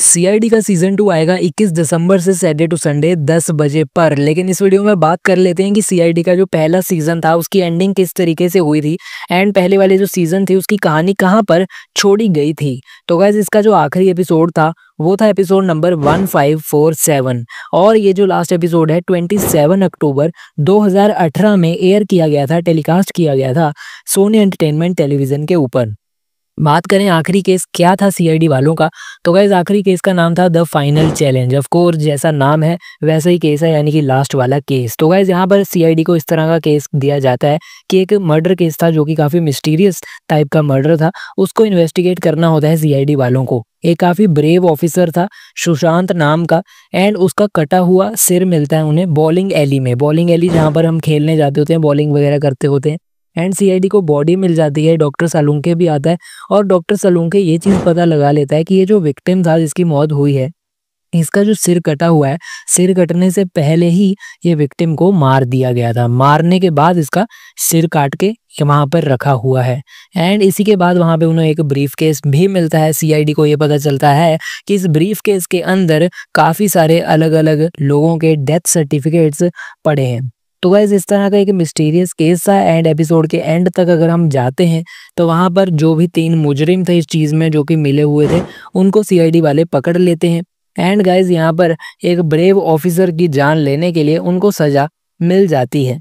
CID का season two आएगा 21 दिसंबर से सैटरडे टू संडे 10 बजे पर लेकिन इस वीडियो में बात कर लेते हैं कि सीआईडी का जो पहला सीजन था उसकी एंडिंग किस तरीके से हुई थी एंड पहले वाले जो सीजन थी उसकी कहानी कहाँ पर छोड़ी गई थी तो गैस इसका जो आखिरी एपिसोड था वो था एपिसोड नंबर 1547 और ये जो लास्ट एपिसोड है 27 अक्टूबर 2018 में एयर किया गया था टेलीकास्ट किया गया था सोनी एंटरटेनमेंट टेलीविजन के ऊपर बात करें आखिरी केस क्या था सीआईडी वालों का तो गैज़ आखिरी केस का नाम था the final challenge of course जैसा नाम है वैसा ही केस है यानी कि लास्ट वाला केस तो गैज़ यहाँ पर सीआईडी को इस तरह का केस दिया जाता है कि एक मर्डर केस था जो कि काफ़ी मिस्टीरियस टाइप का मर्डर था उसको इन्वेस्टिगेट करना होता है सी वालों को एक काफ़ी ब्रेव ऑफिसर था सुशांत नाम का एंड उसका कटा हुआ सिर मिलता है उन्हें बॉलिंग एली में बॉलिंग एली जहाँ पर हम खेलने जाते होते हैं बॉलिंग वगैरह करते होते हैं एंड को बॉडी मिल जाती है डॉक्टर सलूंके भी आता है और डॉक्टर सलूंके ये चीज़ पता लगा लेता है कि ये जो विक्टिम था जिसकी मौत हुई है इसका जो सिर कटा हुआ है सिर कटने से पहले ही ये विक्टिम को मार दिया गया था मारने के बाद इसका सिर काट के वहाँ पर रखा हुआ है एंड इसी के बाद वहाँ पे उन्हें एक ब्रीफ केस भी मिलता है सीआईडी को ये पता चलता है कि इस ब्रीफ केस के अंदर काफ़ी सारे अलग अलग लोगों के डेथ सर्टिफिकेट्स पड़े हैं तो गाइज इस तरह का एक मिस्टीरियस केस था एंड एपिसोड के एंड तक अगर हम जाते हैं तो वहाँ पर जो भी तीन मुजरिम थे इस चीज़ में जो कि मिले हुए थे उनको सीआईडी वाले पकड़ लेते हैं एंड गाइज यहाँ पर एक ब्रेव ऑफिसर की जान लेने के लिए उनको सज़ा मिल जाती है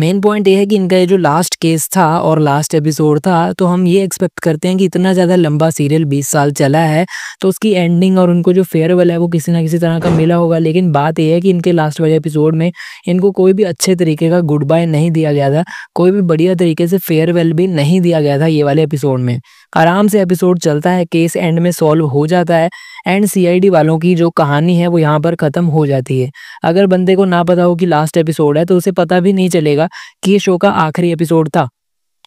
मेन पॉइंट ये है कि इनका ये जो लास्ट केस था और लास्ट एपिसोड था तो हम ये एक्सपेक्ट करते हैं कि इतना ज़्यादा लंबा सीरियल 20 साल चला है तो उसकी एंडिंग और उनको जो फेयरवेल है वो किसी ना किसी तरह का मिला होगा लेकिन बात यह है कि इनके लास्ट वाले एपिसोड में इनको कोई भी अच्छे तरीके का गुड बाय नहीं दिया गया था कोई भी बढ़िया तरीके से फेयरवेल भी नहीं दिया गया था ये वाले एपिसोड में आराम से एपिसोड चलता है केस एंड में सॉल्व हो जाता है एंड सी वालों की जो कहानी है वो यहाँ पर ख़त्म हो जाती है अगर बंदे को ना पता हो कि लास्ट एपिसोड है तो उसे पता भी नहीं चलेगा जाएगा कि ये शो का आखिरी एपिसोड था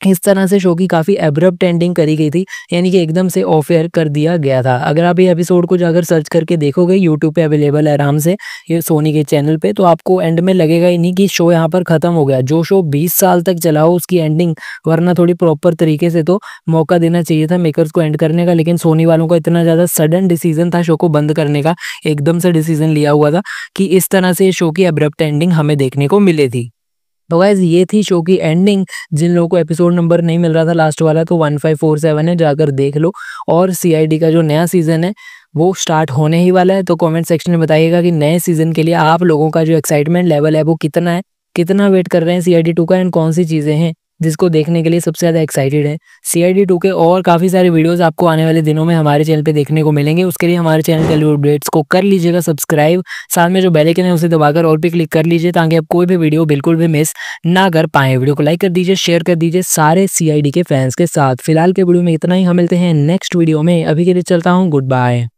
इस तरह से शो की काफ़ी एब्रप्ट एंडिंग करी गई थी यानी कि एकदम से ऑफ एयर कर दिया गया था अगर आप ये एपिसोड को जाकर सर्च करके देखोगे यूट्यूब पे अवेलेबल है आराम से ये सोनी के चैनल पे तो आपको एंड में लगेगा ही नहीं कि शो यहाँ पर ख़त्म हो गया जो शो 20 साल तक चला हो उसकी एंडिंग वरना थोड़ी प्रॉपर तरीके से तो मौका देना चाहिए था मेकरस को एंड करने का लेकिन सोनी वालों का इतना ज़्यादा सडन डिसीजन था शो को बंद करने का एकदम से डिसीजन लिया हुआ था कि इस तरह से शो की एब्रप्ट एंडिंग हमें देखने को मिली थी तो गैज़ ये थी शो की एंडिंग जिन लोगों को एपिसोड नंबर नहीं मिल रहा था लास्ट वाला तो वन फाइव फोर सेवन है जाकर देख लो और सीआईडी का जो नया सीज़न है वो स्टार्ट होने ही वाला है तो कमेंट सेक्शन में बताइएगा कि नए सीज़न के लिए आप लोगों का जो एक्साइटमेंट लेवल है वो कितना है कितना वेट कर रहे हैं सी आई डी टू का एंड कौन सी चीज़ें हैं जिसको देखने के लिए सबसे ज़्यादा एक्साइटेड है सी आई डी टू के और काफ़ी सारे वीडियोस आपको आने वाले दिनों में हमारे चैनल पे देखने को मिलेंगे उसके लिए हमारे चैनल के अपडेट्स को कर लीजिएगा सब्सक्राइब साथ में जो बेलेकन है उसे दबाकर और भी क्लिक कर लीजिए ताकि आप कोई भी वीडियो बिल्कुल भी मिस ना कर पाए वीडियो को लाइक कर दीजिए शेयर कर दीजिए सारे सी आई डी के फैंस के साथ फिलहाल के वीडियो में इतना ही हम मिलते हैं नेक्स्ट वीडियो में अभी के लिए चलता हूँ गुड बाय